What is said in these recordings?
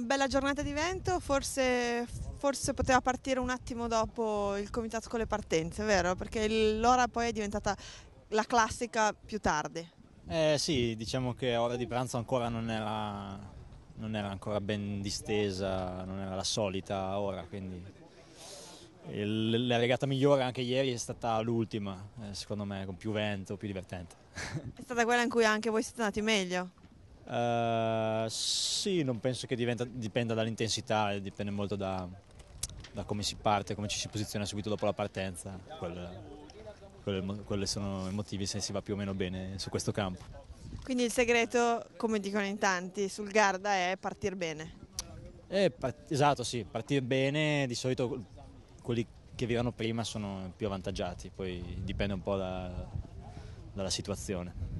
bella giornata di vento, forse, forse, poteva partire un attimo dopo il comitato con le partenze, vero? Perché l'ora poi è diventata la classica più tardi. Eh sì, diciamo che ora di pranzo ancora non era, non era ancora ben distesa, non era la solita ora, quindi la regata migliore anche ieri è stata l'ultima, eh, secondo me, con più vento, più divertente. È stata quella in cui anche voi siete andati meglio? Uh, sì, non penso che diventa, dipenda dall'intensità, dipende molto da, da, come si parte, come ci si posiziona subito dopo la partenza. Quelli sono i motivi se si va più o meno bene su questo campo. Quindi il segreto, come dicono in tanti, sul Garda è partire bene. Eh, esatto, sì, partire bene, di solito quelli che virano prima sono più avvantaggiati, poi dipende un po' da, dalla situazione.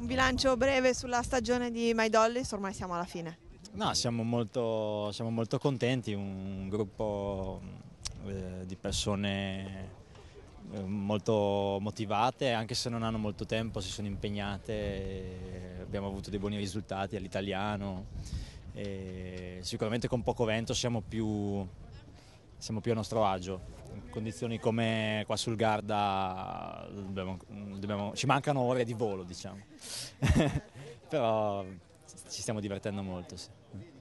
Un bilancio breve sulla stagione di My Dollis, ormai siamo alla fine. No, siamo molto, siamo molto contenti, un gruppo eh, di persone eh, molto motivate, anche se non hanno molto tempo, si sono impegnate, eh, abbiamo avuto dei buoni risultati all'italiano, eh, sicuramente con poco vento siamo più, siamo più a nostro agio. In condizioni come qua sul Garda dobbiamo, dobbiamo, ci mancano ore di volo, diciamo. Però ci stiamo divertendo molto. Sì.